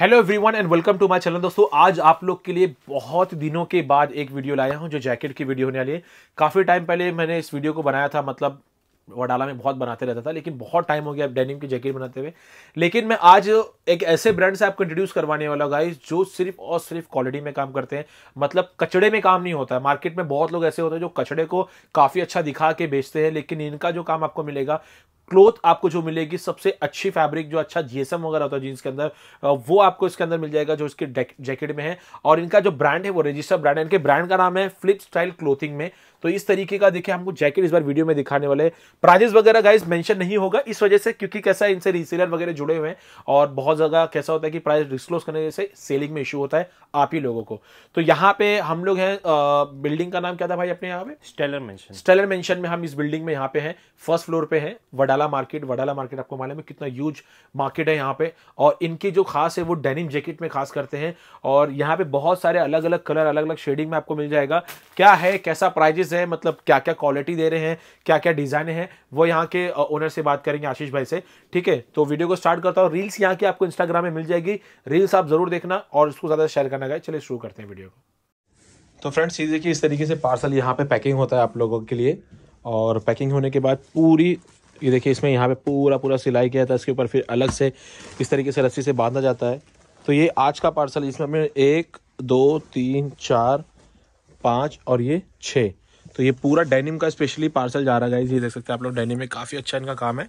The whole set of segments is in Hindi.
Hello everyone and welcome to my channel दोस्तों आज आप लोग के लिए बहुत दिनों के बाद एक वीडियो लाया हूं जो जैकेट की वीडियो होने वाली है काफ़ी टाइम पहले मैंने इस वीडियो को बनाया था मतलब वडाला में बहुत बनाते रहता था लेकिन बहुत टाइम हो गया डेनिम की जैकेट बनाते हुए लेकिन मैं आज एक ऐसे ब्रांड से आपको इंट्रोड्यूस करवाने वाला गाइस जो सिर्फ और सिर्फ क्वालिटी में काम करते हैं मतलब कचड़े में काम नहीं होता है मार्केट में बहुत लोग ऐसे होते हैं जो कचड़े को काफ़ी अच्छा दिखा के बेचते हैं लेकिन इनका जो काम आपको मिलेगा क्लोथ आपको जो मिलेगी सबसे अच्छी फैब्रिक जो अच्छा जीएसएम वगैरह होता है जीन्स के अंदर वो आपको इसके अंदर मिल जाएगा जो इसके जैकेट में है और इनका जो ब्रांड है वो रजिस्टर ब्रांड है इनके ब्रांड का नाम है फ्लिप स्टाइल क्लोथिंग में तो इस तरीके का देखिए हमको जैकेट इस बार वीडियो में दिखाने वाले प्राइजेस वगैरह गाइज मेंशन नहीं होगा इस वजह से क्योंकि कैसा है इनसे रीसेलर वगैरह जुड़े हुए हैं और बहुत ज्यादा कैसा होता है कि प्राइस डिस्क्लोज करने से सेलिंग में इशू होता है आप ही लोगों को तो यहाँ पे हम लोग हैं बिल्डिंग का नाम क्या था भाई अपने यहाँ पे स्टेलर मेंशन स्टेलर मेंशन में हम इस बिल्डिंग में यहाँ पे हैं फर्स्ट फ्लोर पे है वडा वडाला मार्केट वडाला मार्केट आपको मालूम है कितना यूज मार्केट है यहाँ पे और इनकी जो खास है वो डेनिम जैकेट में खास करते हैं और यहाँ पे बहुत सारे अलग अलग कलर अलग अलग शेडिंग में आपको मिल जाएगा क्या है कैसा प्राइजेस है मतलब क्या क्या क्वालिटी दे रहे हैं क्या क्या डिज़ाइन है वो यहाँ के ओनर से बात करेंगे आशीष भाई से ठीक है तो वीडियो को स्टार्ट करता हूँ रील्स यहाँ की आपको इंस्टाग्राम में मिल जाएगी रील्स आप जरूर देखना और उसको ज़्यादा शेयर करना गए चलिए शुरू करते हैं वीडियो को तो फ्रेंड्स चीज़ें कि इस तरीके से पार्सल यहाँ पे पैकिंग होता है आप लोगों के लिए और पैकिंग होने के बाद पूरी ये देखिए इसमें यहाँ पे पूरा पूरा सिलाई किया था इसके ऊपर फिर अलग से इस तरीके से रस्सी से बांधा जाता है तो ये आज का पार्सल इसमें हमें एक दो तीन चार पाँच और ये छः तो ये पूरा डेनिम का स्पेशली पार्सल जा रहा है ये देख सकते हैं आप लोग डेनिम में काफ़ी अच्छा इनका काम है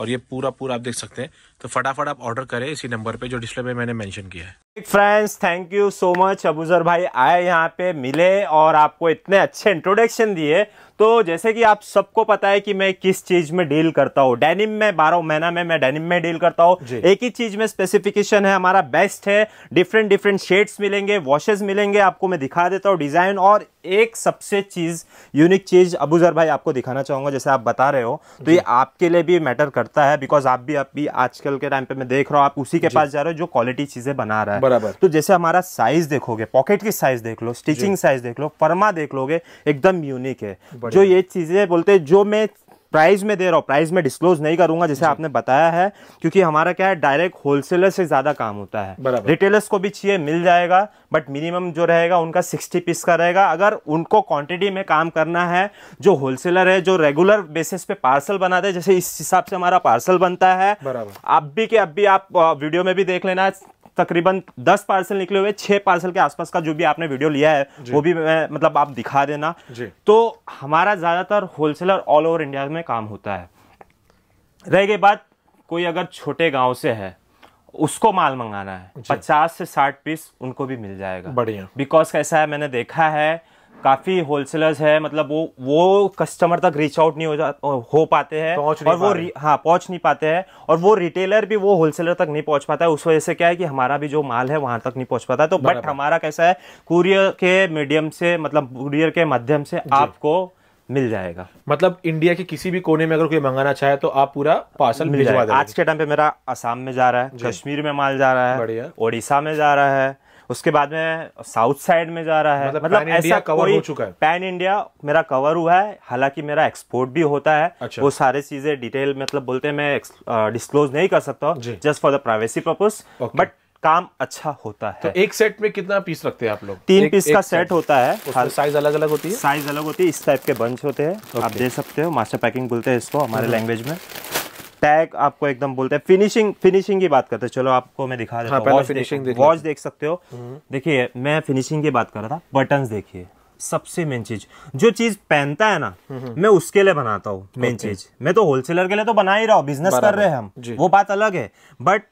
और ये पूरा पूरा आप देख सकते हैं तो फटाफट आप ऑर्डर करें इसी नंबर पे जो डिस्प्ले पे मैंने मेंशन किया है friends thank you so much Abuzar भाई आए यहाँ पे मिले और आपको इतने अच्छे इंट्रोडक्शन दिए तो जैसे कि आप सबको पता है कि मैं किस चीज में डील करता हूँ डेनिम में बारह महीना में मैं डेनिम में डील करता हूँ एक ही चीज में स्पेसिफिकेशन है हमारा बेस्ट है डिफरेंट डिफरेंट शेड्स मिलेंगे वॉशेज मिलेंगे आपको मैं दिखा देता हूँ डिजाइन और एक सबसे चीज यूनिक चीज अबूजर भाई आपको दिखाना चाहूंगा जैसे आप बता रहे हो तो ये आपके लिए भी मैटर कर करता है बिकॉज आप भी अभी आजकल के टाइम पे मैं देख रहा हूँ आप उसी के पास जा रहे हो जो क्वालिटी चीजें बना रहा है बराबर तो जैसे हमारा साइज देखोगे पॉकेट की साइज देख लो स्टिचिंग साइज देख लो फर्मा देख लोगे एकदम यूनिक है जो ये चीजें बोलते जो मैं प्राइस में दे रहा हूँ प्राइस में डिस्क्लोज नहीं करूंगा जैसे आपने बताया है क्योंकि हमारा क्या है डायरेक्ट होलसेलर से ज्यादा काम होता है रिटेलर्स को भी चाहिए मिल जाएगा बट मिनिमम जो रहेगा उनका सिक्सटी पीस का रहेगा अगर उनको क्वांटिटी में काम करना है जो होलसेलर है जो रेगुलर बेसिस पे पार्सल बनाते हैं जैसे इस हिसाब से हमारा पार्सल बनता है आप भी के अब भी आप वीडियो में भी देख लेना तकरीबन दस पार्सल निकले हुए छह पार्सल के आसपास का जो भी आपने वीडियो लिया है वो भी मतलब आप दिखा देना तो हमारा ज्यादातर होलसेलर ऑल ओवर इंडिया में काम होता है रह गई बात कोई अगर छोटे गांव से है उसको माल मंगाना है पचास से साठ पीस उनको भी मिल जाएगा बढ़िया बिकॉज कैसा है मैंने देखा है काफ़ी होलसेलर्स है मतलब वो वो कस्टमर तक रीच आउट नहीं हो जा हो पाते हैं और वो हाँ पहुंच नहीं पाते हैं और वो रिटेलर भी वो होलसेलर तक नहीं पहुंच पाता है उस वजह से क्या है कि हमारा भी जो माल है वहां तक नहीं पहुंच पाता तो बट हमारा कैसा है कुरियर के मीडियम से मतलब कुरियर के माध्यम से आपको मिल जाएगा मतलब इंडिया के किसी भी कोने में अगर कोई मंगाना चाहे तो आप पूरा पार्सल मिल जाएगा आज के टाइम पे मेरा असम में जा रहा है कश्मीर में माल जा रहा है ओडिशा में जा रहा है उसके बाद में साउथ साइड में जा रहा है मतलब, मतलब ऐसा कवर हो चुका है पैन इंडिया मेरा कवर हुआ है हालांकि मेरा एक्सपोर्ट भी होता है अच्छा। वो सारे चीजें डिटेल मतलब बोलते हैं मैं डिस्क्लोज नहीं कर सकता just for the privacy purpose but काम अच्छा होता तो है तो एक सेट में कितना पीस रखते हैं आप लोग तीन एक, पीस एक का सेट होता है साइज अलग अलग होती है साइज अलग होती है इस टाइप के बंच होते हैं आप दे सकते हो मास्टर पैकिंग बोलते हैं इसको हमारे लैंग्वेज में टैग आपको एकदम बोलते हैं फिनिशिंग फिनिशिंग की बात करते हैं चलो आपको मैं दिखा देता हाँ, हूँ फिनिशिंग वॉच देख सकते हो हम्म। देखिए मैं फिनिशिंग की बात कर रहा था बटन देखिए सबसे मेन चीज जो चीज पहनता है ना हम्म, हम्म। मैं उसके लिए बनाता हूँ मेन चीज मैं तो होलसेलर के लिए तो बना ही रहा हूँ बिजनेस कर रहे हैं हम वो बात अलग है बट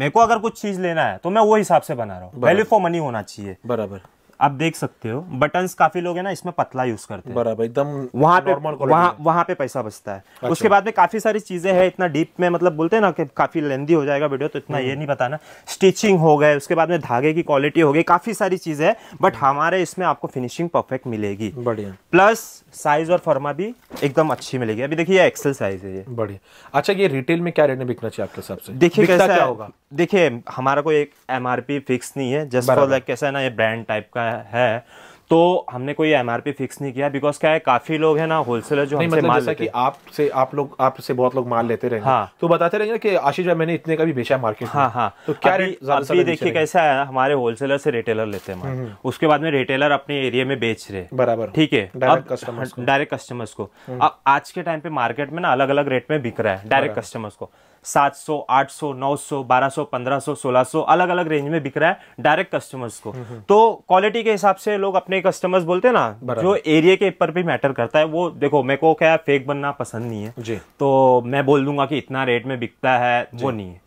मेरे को अगर कुछ चीज लेना है तो मैं वो हिसाब से बना रहा हूँ वैल्यू फॉर मनी होना चाहिए बराबर आप देख सकते हो बटन काफी लोग है ना इसमें पतला यूज करते हैं वहां वहाँ पे पैसा बचता है अच्छा। उसके बाद में काफी सारी चीजें है इतना डीप में मतलब बोलते हैं ना कि काफी लेंदी हो जाएगा वीडियो तो इतना ये हम्म। नहीं बताना स्टिचिंग हो गए उसके बाद में धागे की क्वालिटी हो गई काफी सारी चीजें है बट हम्म। हमारे इसमें आपको फिनिशिंग परफेक्ट मिलेगी बढ़िया प्लस साइज और फर्मा भी एकदम अच्छी मिलेगी अभी देखिए एक्सेल साइज है ये बढ़िया अच्छा ये रिटेल में क्या रेट में बिकना चाहिए आपके हिसाब से देखिए कैसा होगा देखिए हमारा कोई एक एमआरपी फिक्स नहीं है जस्ट फॉर लाइक कैसा है ना ये ब्रांड टाइप का है तो हमने कोई एम फिक्स नहीं किया बिकॉज क्या है काफी लोग है ना होलसेलर जो हमसे मतलब माल लेते कि से आप लोग आपसे बहुत लोग माल लेते रहेंगे हाँ तो बताते रहेंगे कि आशीष भाई मैंने इतने का भी बेचा है मार्केट हाँ हाँ तो क्या अभी, अभी देखिए कैसा है हमारे होलसेलर से रिटेलर लेते हैं हम्म, हम्म। उसके बाद में रिटेलर अपने एरिया में बेच रहे बराबर ठीक है डायरेक्ट कस्टमर्स को हम्म। अब आज के टाइम पे मार्केट में ना अलग अलग रेट में बिक रहा है डायरेक्ट कस्टमर्स को 700, 800, 900, 1200, 1500, 1600 अलग अलग रेंज में बिक रहा है डायरेक्ट कस्टमर्स को हम्म, हम्म। तो क्वालिटी के हिसाब से लोग अपने कस्टमर्स बोलते हैं ना जो एरिया के ऊपर भी मैटर करता है वो देखो मेरे को क्या फेक बनना पसंद नहीं है जी तो मैं बोल दूंगा कि इतना रेट में बिकता है वो नहीं है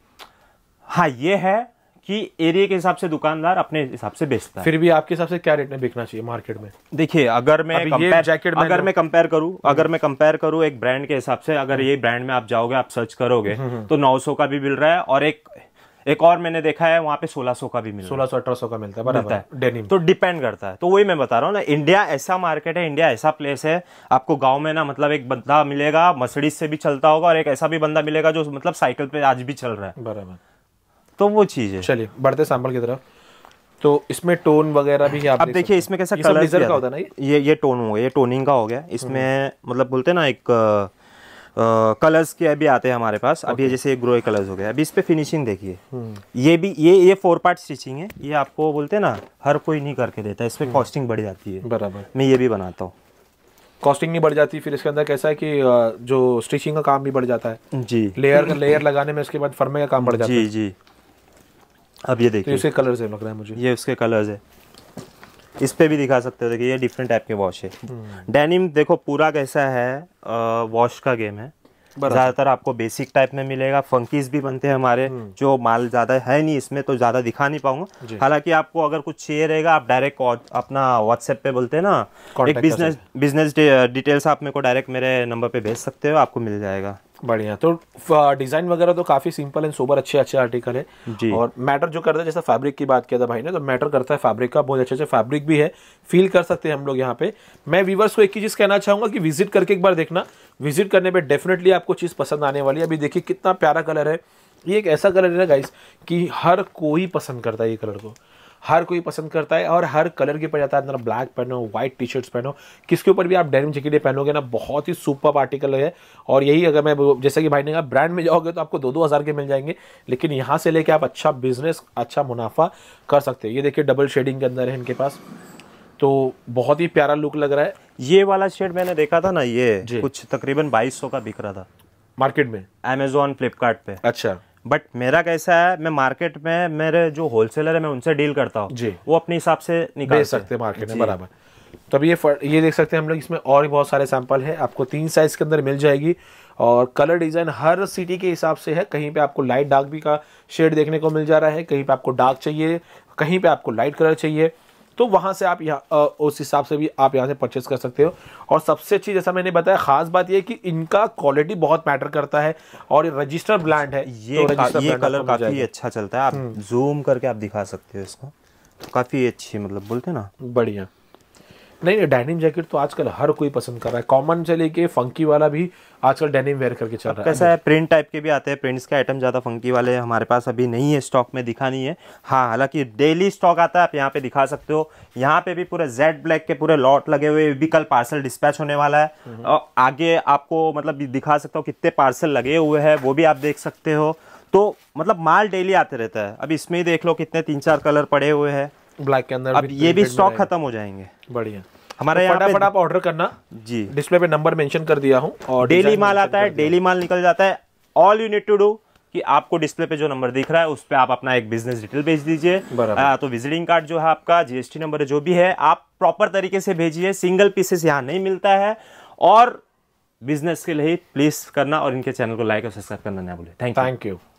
हाँ ये है कि एरिया के हिसाब से दुकानदार अपने हिसाब से बेचता है फिर भी आपके हिसाब से क्या रेट में बिकना चाहिए मार्केट में देखिए अगर मैं कंपेयर जैकेट अगर मैं कंपेयर करूँ हाँ अगर मैं कंपेयर करूँ एक ब्रांड के हिसाब से अगर हाँ। ये ब्रांड में आप जाओगे आप सर्च करोगे हम्म, हम्म। तो सौ का भी मिल रहा है और एक एक और मैंने देखा है वहाँ पे 1600 का भी मिलता है सोलह सौ अठारह का मिलता है मिलता है डेनिम तो डिपेंड करता है तो वही मैं बता रहा हूँ ना इंडिया ऐसा मार्केट है इंडिया ऐसा प्लेस है आपको गांव में ना मतलब एक बंदा मिलेगा मसडीज से भी चलता होगा और एक ऐसा भी बंदा मिलेगा जो मतलब साइकिल पे आज भी चल रहा है बराबर तो वो चीज़ है चलिए बढ़ते सैम्पल की तरफ तो इसमें टोन वगैरह भी आप देखिए इसमें कैसा कलर का होता है ना ये ये टोन हो गया ये टोनिंग का हो गया हम्म। इसमें मतलब बोलते हैं ना एक कलर्स के अभी आते हैं हमारे पास अभी अब ये जैसे ग्रोए कलर्स हो गया अभी इस पर फिनिशिंग देखिए हम्म। ये भी ये ये फोर पार्ट स्टिचिंग है ये आपको बोलते हैं ना हर कोई नहीं करके देता इस पर कॉस्टिंग हम्म। बढ़ जाती है बराबर मैं ये भी बनाता हूँ कॉस्टिंग नहीं बढ़ जाती फिर इसके अंदर कैसा है कि जो स्टिचिंग का काम भी बढ़ जाता है जी लेयर लेयर लगाने में उसके बाद फर्मे का काम बढ़ जाता है जी जी अब ये देखिए तो इसके कलर्स है लग रहा है मुझे ये उसके कलर्स है इस पे भी दिखा सकते हो देखिए ये डिफरेंट टाइप के वॉश है डेनिम हम्म। देखो पूरा कैसा है वॉश का गेम है ज़्यादातर आपको बेसिक टाइप में मिलेगा फंकीज भी बनते हैं हमारे हम्म। जो माल ज़्यादा है नहीं इसमें तो ज़्यादा दिखा नहीं पाऊंगा हालांकि आपको अगर कुछ चाहिए रहेगा आप डायरेक्ट अपना व्हाट्सएप पे बोलते हैं ना एक बिजनेस बिजनेस डिटेल्स आप मेरे को डायरेक्ट मेरे नंबर पे भेज सकते हो आपको मिल जाएगा बढ़िया तो डिज़ाइन वगैरह तो काफ़ी सिंपल एंड सोबर अच्छे अच्छे आर्टिकल है जी और मैटर जो करता है जैसा फैब्रिक की बात किया था भाई ने तो मैटर करता है फैब्रिक का बहुत अच्छे अच्छे फैब्रिक भी है फील कर सकते हैं हम लोग यहाँ पे मैं व्यूवर्स को एक ही चीज़ कहना चाहूँगा कि विजिट करके एक बार देखना विजिट करने पर डेफिनेटली आपको चीज़ पसंद आने वाली है अभी देखिए कितना प्यारा कलर है ये एक ऐसा कलर है ना गाइस कि हर कोई पसंद करता है ये कलर को हर कोई पसंद करता है और हर कलर के पड़ जाता है ना ब्लैक पहनो व्हाइट टी शर्ट्स पहनो किसके ऊपर भी आप डेनिम जैकेट पहनोगे ना बहुत ही सुपर आर्टिकल है और यही अगर मैं जैसे कि भाई ने कहा ब्रांड में जाओगे तो आपको दो दो हज़ार के मिल जाएंगे लेकिन यहाँ से लेके आप अच्छा बिजनेस अच्छा मुनाफा कर सकते हैं ये देखिए डबल शेडिंग के अंदर है इनके पास तो बहुत ही प्यारा लुक लग रहा है ये वाला शेड मैंने देखा था ना ये कुछ तकरीबन 2200 का बिक रहा था मार्केट में अमेजोन फ्लिपकार्ट अच्छा बट मेरा कैसा है मैं मार्केट में मेरे जो होलसेलर है मैं उनसे डील करता हूँ वो अपने हिसाब से निकाल सकते हैं मार्केट में बराबर तो अभी ये ये देख सकते हैं हम लोग इसमें और भी बहुत सारे सैंपल हैं आपको तीन साइज़ के अंदर मिल जाएगी और कलर डिज़ाइन हर सिटी के हिसाब से है कहीं पे आपको लाइट डार्क भी का शेड देखने को मिल जा रहा है कहीं पे आपको डार्क चाहिए कहीं पे आपको लाइट कलर चाहिए तो वहाँ से आप यहाँ उस हिसाब से भी आप यहाँ से परचेस कर सकते हो और सबसे अच्छी जैसा मैंने बताया खास बात यह कि इनका क्वालिटी बहुत मैटर करता है और रजिस्टर ब्रांड है अच्छा, तो ये तो का, ये कलर काफ़ी अच्छा चलता है आप जूम हम्म। करके आप दिखा सकते हो इसको तो काफ़ी अच्छी मतलब बोलते ना बढ़िया नहीं नहीं डेनिम जैकेट तो आजकल हर कोई पसंद कर रहा है कॉमन से लेके फंकी वाला भी आजकल डेनिम वेयर करके चल रहा है कैसा है प्रिंट टाइप के भी आते हैं प्रिंट्स के आइटम ज़्यादा फंकी वाले हमारे पास अभी नहीं है स्टॉक में दिखा नहीं है हाँ हालांकि डेली स्टॉक आता है आप यहाँ पे दिखा सकते हो यहाँ पे भी पूरे जेड ब्लैक के पूरे लॉट लगे हुए भी कल पार्सल डिस्पैच होने वाला है हम्म। और आगे आपको मतलब दिखा सकता हूँ कितने पार्सल लगे हुए हैं वो भी आप देख सकते हो तो मतलब माल डेली आते रहता है अब इसमें ही देख लो कितने तीन चार कलर पड़े हुए हैं ब्लैक के अंदर अब ये भी स्टॉक खत्म हो जाएंगे बढ़िया हमारा तो यहाँ फटाफट आप ऑर्डर करना जी डिस्प्ले पे नंबर मेंशन कर दिया हूँ और डेली माल आता है डेली माल निकल जाता है all you need to do कि आपको डिस्प्ले पे जो नंबर दिख रहा है उस पर आप अपना एक बिजनेस डिटेल भेज दीजिए तो विजिटिंग कार्ड जो है आपका जीएसटी नंबर जो भी है आप प्रॉपर तरीके से भेजिए सिंगल पीसेस यहाँ नहीं मिलता है और बिजनेस के लिए प्लीज करना और इनके चैनल को लाइक और सब्सक्राइब करना ना भूलें थैंक यू थैंक यू